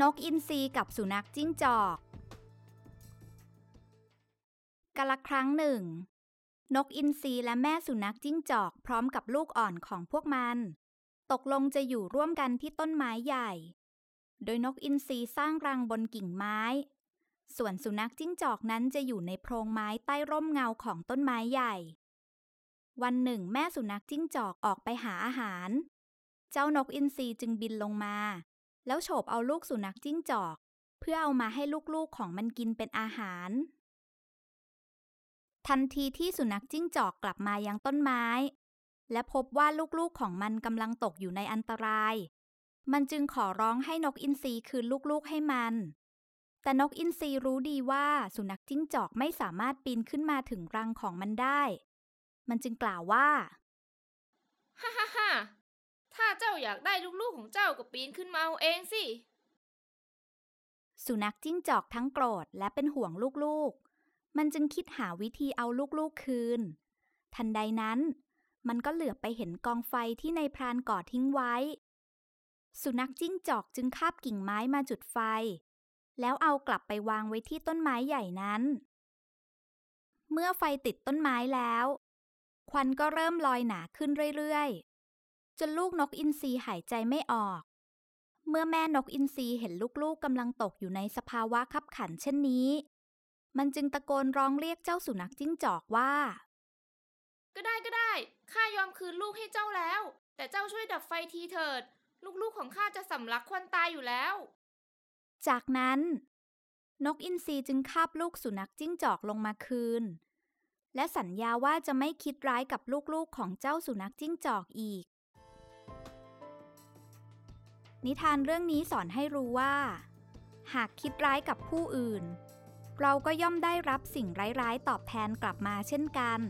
นกอินทรีกับสุนัขจิ้งจอกกะละครั้งหนึ่ง นกอินทรีและแม่สุนัขจิ้งจอกพร้อมกับลูกอ่อนของพวกมัน ตกลงจะอยู่ร่วมกันที่ต้นไม้ใหญ่ โดยนกอินทรีสร้างรังบนกิ่งไม้ ส่วนสุนัขจิ้งจอกนั้นจะอยู่ในโพรงไม้ใต้ร่มเงาของต้นไม้ใหญ่ วันหนึ่งแม่สุนัขจิ้งจอกออกไปหาอาหาร เจ้านกอินทรีจึงบินลงมาแล้วโฉบเอาลูกสุนัขจิ้งจอก เพื่อเอามาให้ลูกๆ ของมันกินเป็นอาหาร ทันทีที่สุนัขจิ้งจอก กลับมา ยังต้นไม้ และพบว่าลูกๆ ของมันกำลังตกอยู่ในอันตราย มันจึงขอร้องให้นกอินทรีคืนลูกๆให้มัน แต่นกอินทรีรู้ดีว่าสุนัขจิ้งจอกไม่สามารถปีนขึ้นมาถึงรังของมันได้ มันจึงกล่าวว่า ฮ่าฮ่าฮ่าถ้าเจ้าอยากได้ลูกๆของเจ้าก็ปีนขึ้นมาเอาเองสิ สุนัขจิ้งจอกทั้งโกรธและเป็นห่วงลูกๆ มันจึงคิดหาวิธีเอาลูกๆคืน ทันใดนั้น มันก็เหลือบไปเห็นกองไฟที่ในพรานก่อทิ้งไว้ สุนัขจิ้งจอกจึงคาบกิ่งไม้มาจุดไฟ แล้วเอากลับไปวางไว้ที่ต้นไม้ใหญ่นั้น เมื่อไฟติดต้นไม้แล้ว ควันก็เริ่มลอยหนาขึ้นเรื่อยจนลูกนกอินทรีหายใจไม่ออก เมื่อแม่นกอินทรีเห็นลูกๆกำลังตกอยู่ในสภาวะขับขันเช่นนี้ มันจึงตะโกนร้องเรียกเจ้าสุนัขจิ้งจอกว่า ก็ได้ก็ได้ ข้ายอมคืนลูกให้เจ้าแล้ว แต่เจ้าช่วยดับไฟทีเถิด ลูกๆของข้าจะสำลักควันตายอยู่แล้ว จากนั้น นกอินทรีจึงคาบลูกสุนัขจิ้งจอกลงมาคืน และสัญญาว่าจะไม่คิดร้ายกับลูกๆของเจ้าสุนัขจิ้งจอกอีกนิทานเรื่องนี้สอนให้รู้ว่า หากคิดร้ายกับผู้อื่น เราก็ย่อมได้รับสิ่งร้ายๆตอบแทนกลับมาเช่นกัน